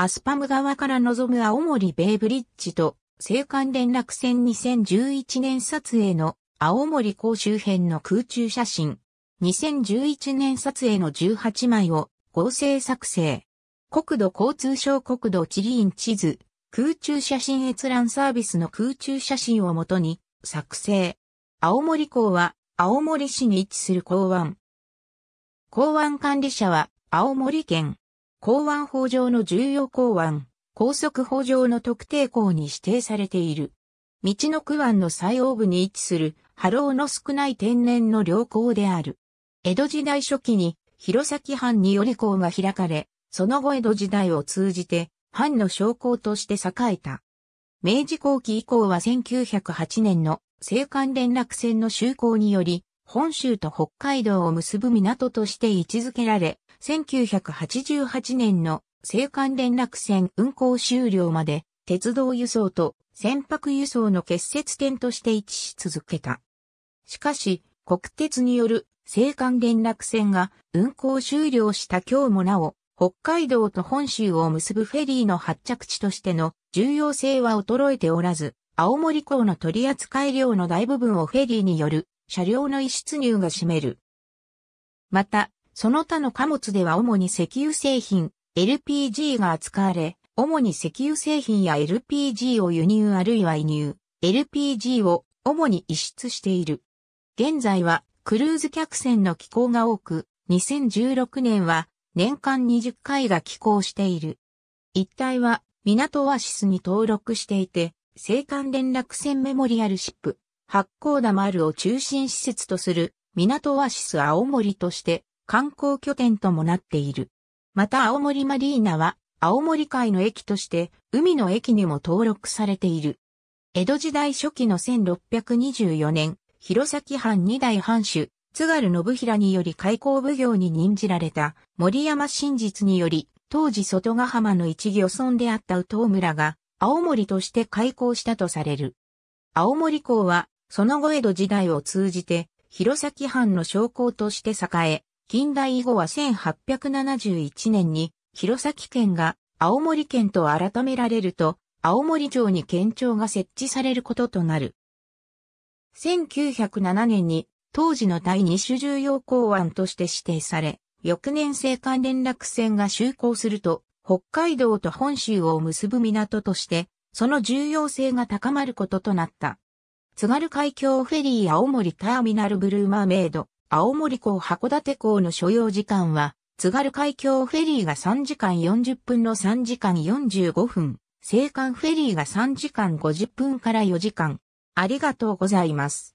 アスパム側から望む青森ベイブリッジと、青函連絡船2011年撮影の青森港周辺の空中写真。2011年撮影の18枚を合成作成。国土交通省国土地理院地図、空中写真閲覧サービスの空中写真をもとに作成。青森港は青森市に位置する港湾。港湾管理者は青森県港湾法上の重要港湾、高速法上の特定港に指定されている。道の区湾の最奥部に位置する波浪の少ない天然の良港である。江戸時代初期に弘前藩により港が開かれ、その後江戸時代を通じて藩の商港として栄えた。明治後期以降は1908年の青函連絡船の就航により、本州と北海道を結ぶ港として位置づけられ、1988年の青函連絡船運行終了まで鉄道輸送と船舶輸送の結節点として位置し続けた。しかし、国鉄による青函連絡船が運行終了した今日もなお、北海道と本州を結ぶフェリーの発着地としての重要性は衰えておらず、青森港の取扱量の大部分をフェリーによる車両の輸出入が占める。また、その他の貨物では主に石油製品、LPG が扱われ、主に石油製品や LPG を輸入あるいは輸入、LPG を主に輸出している。現在はクルーズ客船の寄港が多く、2016年は年間20回が寄港している。一帯は港オアシスに登録していて、青函連絡船メモリアルシップ、八甲田丸を中心施設とする港オアシス青森として観光拠点ともなっている。また青森マリーナは青森海の駅として海の駅にも登録されている。江戸時代初期の1624年、弘前藩二代藩主、津軽信平により開港奉行に任じられた森山真実により、当時外ヶ浜の一漁村であった宇東村が青森として開港したとされる。青森港は、その後江戸時代を通じて、弘前藩の商港として栄え、近代以後は1871年に、弘前県が青森県と改められると、青森城に県庁が設置されることとなる。1907年に当時の第二種重要港湾として指定され、翌年青函連絡船が就航すると、北海道と本州を結ぶ港として、その重要性が高まることとなった。津軽海峡フェリー青森ターミナルブルーマーメイド、青森港函館港の所要時間は、津軽海峡フェリーが3時間40分の3時間45分、青函フェリーが3時間50分から4時間。ありがとうございます。